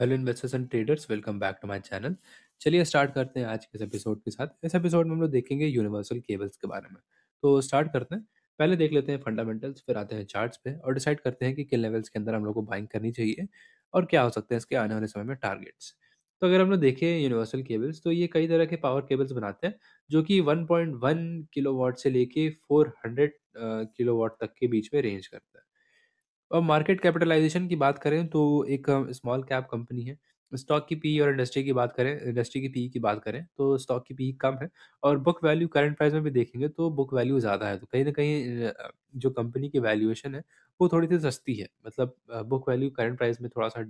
Hello investors and traders welcome back to my channel चलिए start करते हैं आज के इस एपिसोड के साथ इस एपिसोड में हम लोग देखेंगे यूनिवर्सल केबल्स के बारे में तो स्टार्ट करते हैं पहले देख लेते हैं फंडामेंटल्स फिर आते हैं चार्ट्स पे और डिसाइड करते हैं कि किन लेवल्स के अंदर हम लोग को बाइंग करनी चाहिए और क्या हो सकते हैं इसके आने वाले समय में टारगेट्स तो अगर हम लोग देखें यूनिवर्सल केबल्स तो ये कई तरह के पावर केबल्स बनाते हैं जो कि 1.1 किलोवाट से लेके 400 किलोवाट तक के बीच में रेंज करता है और मार्केट कैपिटलाइजेशन की बात करें तो एक स्मॉल कैप कंपनी है स्टॉक की पी और इंडस्ट्री की बात करें इंडस्ट्री की पी की बात करें तो स्टॉक की पी कम है और बुक वैल्यू करंट प्राइस में भी देखेंगे तो बुक वैल्यू ज़्यादा है तो कहीं ना कहीं जो कंपनी की वैल्यूएशन है वो थोड़ी सी सस्ती है मतलब बुक वैल्यू करंट प्राइस में थोड़ा सा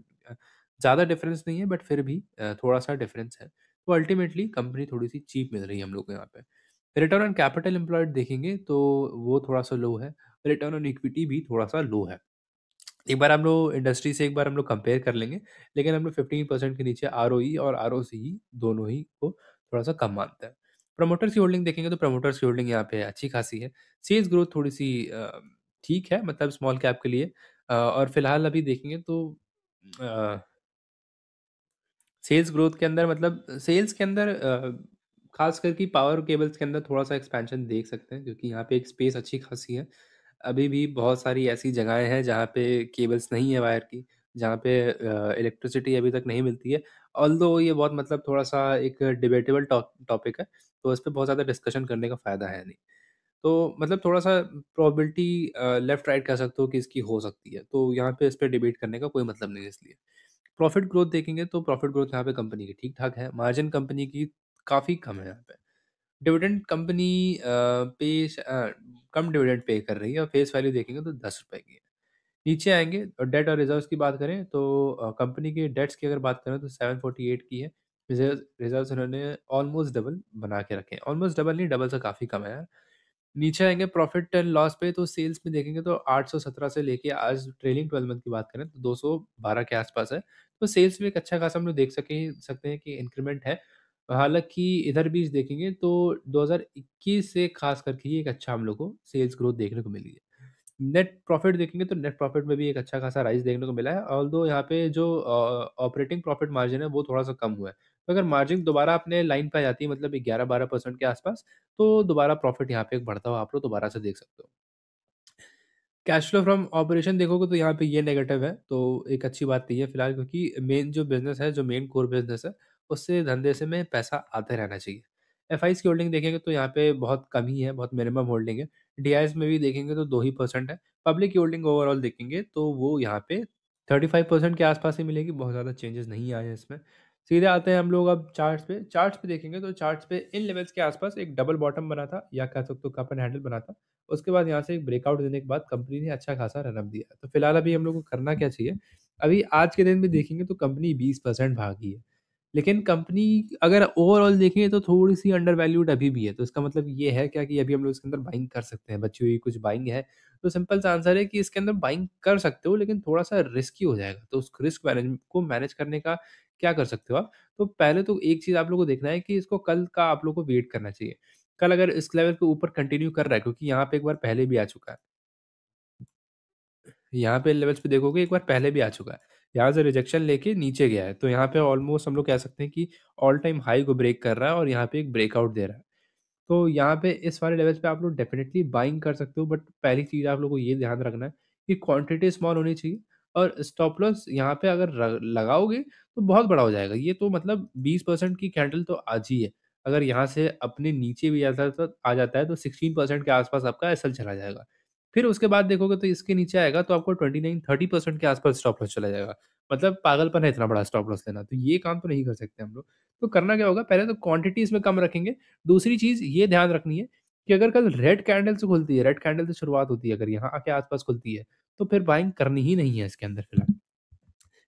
ज़्यादा डिफरेंस नहीं है बट फिर भी थोड़ा सा डिफरेंस है तो अल्टीमेटली कंपनी थोड़ी सी चीप मिल रही है हम लोग को यहाँ पे रिटर्न ऑन कैपिटल एम्प्लॉयड देखेंगे तो वो थोड़ा सा लो है रिटर्न ऑन इक्विटी भी थोड़ा सा लो है एक बार हम लोग इंडस्ट्री से एक बार हम लोग कंपेयर कर लेंगे लेकिन हम लोग फिफ्टीन परसेंट के नीचे आरओई e और सी दोनों ही को थोड़ा सा कम मानते हैं प्रमोटर्स की होल्डिंग देखेंगे तो प्रमोटर्स की होल्डिंग यहाँ पे अच्छी खासी है सेल्स ग्रोथ थोड़ी सी ठीक है मतलब स्मॉल कैप के लिए और फिलहाल अभी देखेंगे तो सेल्स ग्रोथ के अंदर मतलब सेल्स के अंदर खास करके पावर केबल्स के अंदर थोड़ा सा एक्सपेंशन देख सकते हैं क्योंकि यहाँ पे एक स्पेस अच्छी खासी है अभी भी बहुत सारी ऐसी जगहें हैं जहाँ पे केबल्स नहीं है वायर की, जहाँ पे इलेक्ट्रिसिटी अभी तक नहीं मिलती है। दो ये बहुत मतलब थोड़ा-सा एक डिबेटेबल टॉपिक है, तो इस पर बहुत ज़्यादा डिस्कशन करने का फ़ायदा है नहीं। तो मतलब थोड़ा-सा प्रोबेबिलिटी लेफ्ट राइट कह सकते हो कि इसकी हो सकती है, तो यहाँ पे इस पर डिबेट करने का कोई मतलब नहीं है इसलिए। प्रॉफ़िट ग्रोथ देखेंगे तो प्रॉफ़िट ग्रोथ यहाँ पे कंपनी की ठीक-ठाक है, मार्जिन कंपनी की काफ़ी कम है यहाँ पे। डिविडेंड कंपनी पे कम डिविडेंड पे कर रही है और फेस वैल्यू देखेंगे तो दस रुपए की है नीचे आएंगे और डेट और रिजर्व की बात करें तो कंपनी के डेट्स की अगर बात करें तो सेवन फोर्टी एट की है रिजर्व उन्होंने ऑलमोस्ट डबल बना के रखे हैं ऑलमोस्ट डबल नहीं डबल से काफ़ी कम है यार नीचे आएंगे प्रॉफिट एंड लॉस पे तो सेल्स में देखेंगे तो 817 से लेके आज ट्रेलिंग ट्वेल्व मंथ की बात करें तो 212 के आसपास है तो सेल्स में एक अच्छा खासा हम लोग देख सके सकते हैं कि इंक्रीमेंट है हालांकि इधर भी देखेंगे तो 2021 से खास करके ही एक अच्छा हम लोग को सेल्स ग्रोथ देखने को मिली है। नेट प्रॉफ़िट देखेंगे तो नेट प्रॉफ़िट में भी एक अच्छा खासा राइज़ देखने को मिला है दो यहाँ पे जो ऑपरेटिंग प्रॉफ़िट मार्जिन है वो थोड़ा-सा कम हुआ है। तो अगर मार्जिन दोबारा अपने लाइन पे आ जाती है मतलब ग्यारह बारह परसेंट के आसपास तो दोबारा प्रॉफ़िट यहाँ पे एक बढ़ता हुआ आप लोग दोबारा से देख सकते हो। कैश फ्लो फ्रॉम ऑपरेशन देखोगे तो यहाँ पे ये नेगेटिव है, तो एक अच्छी बात नहीं है फिलहाल क्योंकि मेन जो बिज़नेस है, जो मेन कोर बिज़नेस है उससे धंधे से में पैसा आते रहना चाहिए। आई की होल्डिंग देखेंगे तो यहाँ पे बहुत कम ही है, बहुत मिनिमम होल्डिंग है। एस में भी देखेंगे तो दो ही परसेंट है। पब्लिक की होल्डिंग ओवरऑल देखेंगे तो वो यहाँ पे फाइव परसेंट के आसपास ही मिलेगी, बहुत ज़्यादा चेंजेस नहीं आए हैं इसमें। सीधे आते हैं हम लोग अब चार्ट्स पे, चार्ट्स पे देखेंगे तो चार्ट्स पे इन लेवल्स के आसपास एक डबल बॉटम बना था या कह सकते हो कप एंड हैंडल बना था। उसके बाद यहाँ से एक ब्रेकआउट देने के बाद कंपनी ने अच्छा खासा रनअप दिया। तो फिलहाल अभी हम लोग को करना क्या चाहिए, अभी आज के दिन भी देखेंगे तो कंपनी बीस परसेंट भागी है। लेकिन कंपनी अगर ओवरऑल देखें तो थोड़ी सी अंडर वैल्यूड अभी भी है तो इसका मतलब ये है क्या कि अभी हम लोग इसके अंदर बाइंग कर सकते हैं बची हुई कुछ बाइंग है तो सिंपल सा आंसर है कि इसके अंदर बाइंग कर सकते हो लेकिन थोड़ा सा रिस्की हो जाएगा तो उस रिस्क मैनेज को मैनेज करने का क्या कर सकते हो आप तो पहले तो एक चीज़ आप लोग को देखना है कि इसको कल का आप लोग को वेट करना चाहिए कल अगर इस लेवल के ऊपर कंटिन्यू कर रहा है क्योंकि यहाँ पे एक बार पहले भी आ चुका है यहाँ पे लेवल्स पे देखोगे एक बार पहले भी आ चुका है यहाँ से रिजेक्शन लेके नीचे गया है तो यहाँ पे ऑलमोस्ट हम लोग कह सकते हैं कि ऑल टाइम हाई को ब्रेक कर रहा है और यहाँ पे एक ब्रेकआउट दे रहा है तो यहाँ पे इस वाले लेवल पे आप लोग डेफिनेटली बाइंग कर सकते हो बट पहली चीज़ आप लोग को ये ध्यान रखना है कि क्वांटिटी स्मॉल होनी चाहिए और स्टॉप लॉस यहाँ पे अगर लगाओगे तो बहुत बड़ा हो जाएगा ये तो मतलब बीस परसेंट की कैंडल तो आज ही है अगर यहाँ से अपने नीचे भी आता तो आ जाता है तो सिक्सटीन परसेंट के आसपास आपका एस चला जाएगा फिर उसके बाद देखोगे तो इसके नीचे आएगा तो आपको ट्वेंटी नाइन थर्टी परसेंट के आसपास स्टॉप लॉस चला जाएगा मतलब पागलपन है इतना बड़ा स्टॉप लॉस लेना तो ये काम तो नहीं कर सकते हम लोग तो करना क्या होगा पहले तो क्वांटिटीज में कम रखेंगे दूसरी चीज़ ये ध्यान रखनी है कि अगर कल रेड कैंडल से खुलती है रेड कैंडल से शुरुआत होती है अगर यहाँ के आसपास खुलती है तो फिर बाइंग करनी ही नहीं है इसके अंदर फिलहाल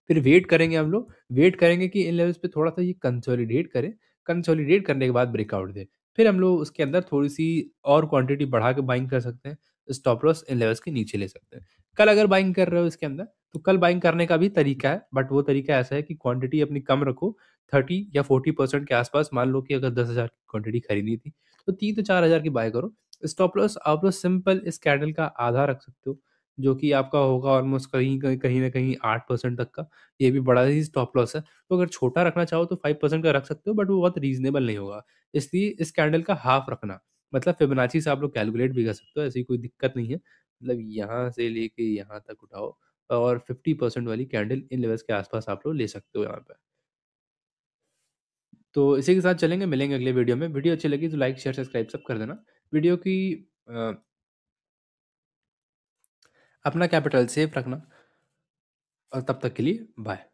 फिर वेट करेंगे हम लोग वेट करेंगे कि इन लेवल्स पे थोड़ा सा ये कंसोलिडेट करें कंसोलिडेट करने के बाद ब्रेकआउट दे फिर हम लोग उसके अंदर थोड़ी सी और क्वांटिटी बढ़ा के बाइंग कर सकते हैं स्टॉप लॉस इन लेवल्स के नीचे ले सकते हैं कल अगर बाइंग कर रहे हो इसके अंदर तो कल बाइंग करने का भी तरीका है बट वो तरीका ऐसा है कि क्वांटिटी अपनी कम रखो थर्टी या फोर्टी परसेंट के आसपास मान लो कि अगर दस हज़ार की क्वांटिटी खरीदी थी तो तीन तो चार हज़ार की बाय करो स्टॉप लॉस आप लोग सिंपल इस कैंडल का आधा रख सकते हो जो कि आपका होगा ऑलमोस्ट कहीं कहीं कहीं ना कहीं आठ परसेंट तक का ये भी बड़ा ही स्टॉप लॉस है तो अगर छोटा रखना चाहो तो फाइव परसेंट का रख सकते हो बट वो बहुत रीजनेबल नहीं होगा इसलिए इस कैंडल का हाफ रखना मतलब फिबोनाची से आप लोग कैलकुलेट भी कर सकते हो ऐसी कोई दिक्कत नहीं है मतलब यहाँ से लेके यहाँ तक उठाओ और 50 परसेंट वाली कैंडल इन लेवल्स के आसपास आप लोग ले सकते हो यहाँ पर तो इसी के साथ चलेंगे मिलेंगे अगले वीडियो में वीडियो अच्छी लगी तो लाइक शेयर सब्सक्राइब सब कर देना वीडियो की आ, अपना कैपिटल सेफ रखना और तब तक के लिए बाय